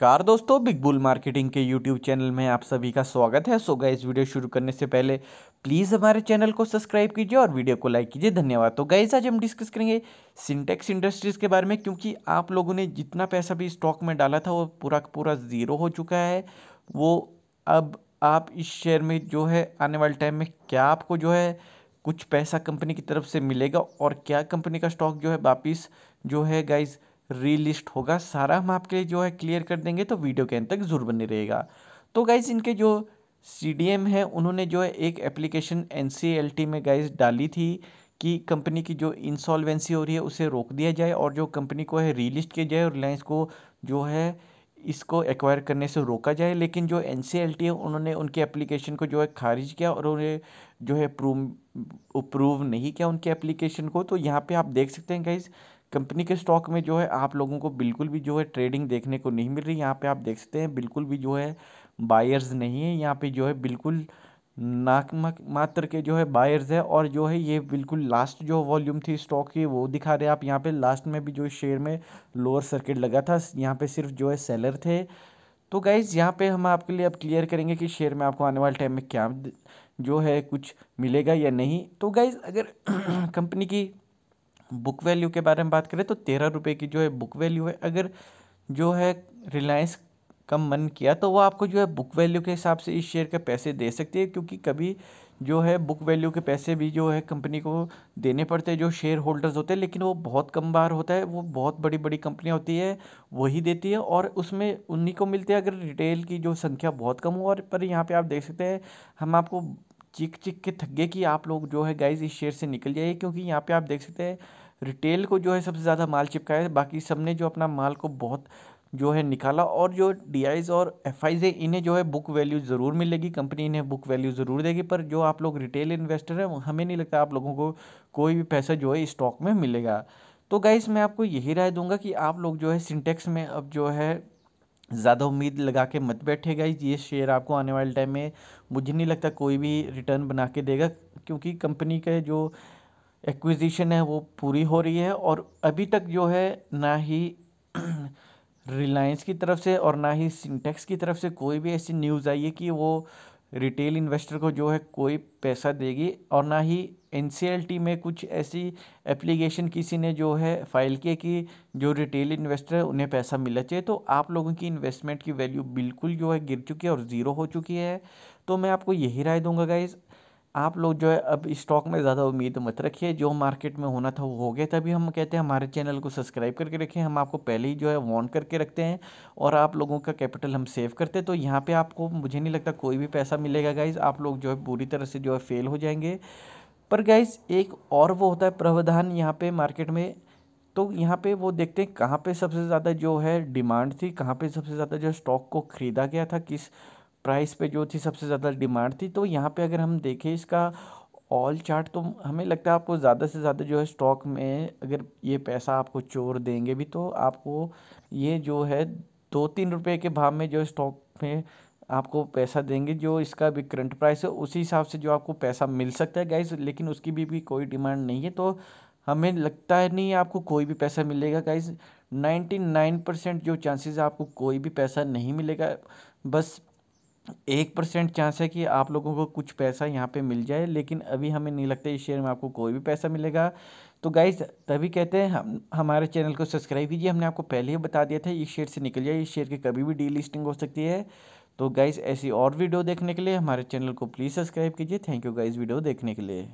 नमस्कार दोस्तों Big Bull Marketing के यूट्यूब चैनल में आप सभी का स्वागत है सो गाइज वीडियो शुरू करने से पहले प्लीज़ हमारे चैनल को सब्सक्राइब कीजिए और वीडियो को लाइक कीजिए धन्यवाद तो गाइज आज हम डिस्कस करेंगे सिंटेक्स इंडस्ट्रीज़ के बारे में क्योंकि आप लोगों ने जितना पैसा भी स्टॉक में डाला था वो पूरा पूरा ज़ीरो हो चुका है वो अब आप इस शेयर में जो है आने वाले टाइम में क्या आपको जो है कुछ पैसा कंपनी की तरफ से मिलेगा और क्या कंपनी का स्टॉक जो है वापिस जो है गाइज़ रीलिस्ट होगा सारा हम आपके लिए जो है क्लियर कर देंगे तो वीडियो के अंत तक जरूर बने रहेगा तो गाइज इनके जो सी डी एम है उन्होंने जो है एक application N C L T में गाइज डाली थी कि कंपनी की जो इंसॉल्वेंसी हो रही है उसे रोक दिया जाए और जो कंपनी को है रीलिस्ट किया जाए और रिलायंस को जो है इसको एक्वायर करने से रोका जाए लेकिन जो एन सी एल टी है उन्होंने उनके एप्लीकेशन को जो है खारिज किया और उन्हें जो है अप्रूव नहीं किया उनके एप्लीकेशन को तो यहाँ पे आप देख सकते हैं गाइज़ कंपनी के स्टॉक में जो है आप लोगों को बिल्कुल भी जो है ट्रेडिंग देखने को नहीं मिल रही यहाँ पे आप देख सकते हैं बिल्कुल भी जो है बायर्स नहीं है यहाँ पे जो है बिल्कुल नाक मात्र के जो है बायर्स है और जो है ये बिल्कुल लास्ट जो वॉल्यूम थी स्टॉक की वो दिखा रहे हैं आप यहाँ पे लास्ट में भी जो शेयर में लोअर सर्किट लगा था यहाँ पे सिर्फ जो है सेलर थे तो गाइज़ यहाँ पे हम आपके लिए अब क्लियर करेंगे कि शेयर में आपको आने वाले टाइम में क्या जो है कुछ मिलेगा या नहीं तो गाइज़ अगर कंपनी की बुक वैल्यू के बारे में बात करें तो तेरह रुपये की जो है बुक वैल्यू है अगर जो है रिलायंस का मन किया तो वो आपको जो है बुक वैल्यू के हिसाब से इस शेयर के पैसे दे सकती है क्योंकि कभी जो है बुक वैल्यू के पैसे भी जो है कंपनी को देने पड़ते हैं जो शेयर होल्डर्स होते हैं लेकिन वो बहुत कम बार होता है वो बहुत बड़ी बड़ी कंपनियाँ होती है वही देती है और उसमें उन्हीं को मिलते हैं अगर रिटेल की जो संख्या बहुत कम हो और पर यहाँ पे आप देख सकते हैं हम आपको चिक चिक के थक गए कि आप लोग जो है गाइज इस शेयर से निकल जाइए क्योंकि यहाँ पे आप देख सकते हैं रिटेल को जो है सबसे ज़्यादा माल चिपका है बाकी सब ने जो अपना माल को बहुत जो है निकाला और जो डी और एफ है इन्हें जो है बुक वैल्यू ज़रूर मिलेगी कंपनी इन्हें बुक वैल्यू ज़रूर देगी पर जो आप लोग रिटेल इन्वेस्टर हैं हमें नहीं लगता आप लोगों को कोई भी पैसा जो है स्टॉक में मिलेगा तो गाइज़ मैं आपको यही राय दूंगा कि आप लोग जो है सिंटेक्स में अब जो है ज़्यादा उम्मीद लगा के मत बैठेगा ये शेयर आपको आने वाले टाइम में मुझे नहीं लगता कोई भी रिटर्न बना के देगा क्योंकि कंपनी का जो एक्विजिशन है वो पूरी हो रही है और अभी तक जो है ना ही रिलायंस की तरफ से और ना ही सिंटेक्स की तरफ से कोई भी ऐसी न्यूज़ आई है कि वो रिटेल इन्वेस्टर को जो है कोई पैसा देगी और ना ही एन में कुछ ऐसी एप्लीकेशन किसी ने जो है फाइल किए कि जो रिटेल इन्वेस्टर है उन्हें पैसा मिलना चाहिए तो आप लोगों की इन्वेस्टमेंट की वैल्यू बिल्कुल जो है गिर चुकी है और ज़ीरो हो चुकी है तो मैं आपको यही राय दूंगा गाइज़ आप लोग जो है अब स्टॉक में ज़्यादा उम्मीद मत रखिए जो मार्केट में होना था वो हो गया तभी हम कहते हैं हमारे चैनल को सब्सक्राइब करके रखें हम आपको पहले ही जो है वॉन करके रखते हैं और आप लोगों का कैपिटल हम सेव करते हैं तो यहाँ पे आपको मुझे नहीं लगता कोई भी पैसा मिलेगा गाइज़ आप लोग जो है पूरी तरह से जो है फेल हो जाएंगे पर गाइज़ एक और वो होता है प्रावधान यहाँ पर मार्केट में तो यहाँ पे वो देखते हैं कहाँ पे सबसे ज़्यादा जो है डिमांड थी कहाँ पे सबसे ज़्यादा जो स्टॉक को ख़रीदा गया था किस प्राइस पे जो थी सबसे ज़्यादा डिमांड थी तो यहाँ पे अगर हम देखें इसका ऑल चार्ट तो हमें लगता है आपको ज़्यादा से ज़्यादा जो है स्टॉक में अगर ये पैसा आपको चोर देंगे भी तो आपको ये जो है दो तीन रुपये के भाव में जो स्टॉक में आपको पैसा देंगे जो इसका भी करंट प्राइस है उसी हिसाब से जो आपको पैसा मिल सकता है गाइज लेकिन उसकी भी, भी कोई डिमांड नहीं है तो हमें लगता है नहीं आपको कोई भी पैसा मिलेगा गाइज नाइन्टी नाइन परसेंट जो चांसेस है आपको कोई भी पैसा नहीं मिलेगा बस एक परसेंट चांस है कि आप लोगों को कुछ पैसा यहाँ पे मिल जाए लेकिन अभी हमें नहीं लगता इस शेयर में आपको कोई भी पैसा मिलेगा तो गाइज तभी कहते हैं हम हमारे चैनल को सब्सक्राइब कीजिए हमने आपको पहले ही बता दिया था इस शेयर से निकल जाए इस शेयर की कभी भी डी लिस्टिंग हो सकती है तो गाइज़ ऐसी और वीडियो देखने के लिए हमारे चैनल को प्लीज़ सब्सक्राइब कीजिए थैंक यू गाइज़ वीडियो देखने के लिए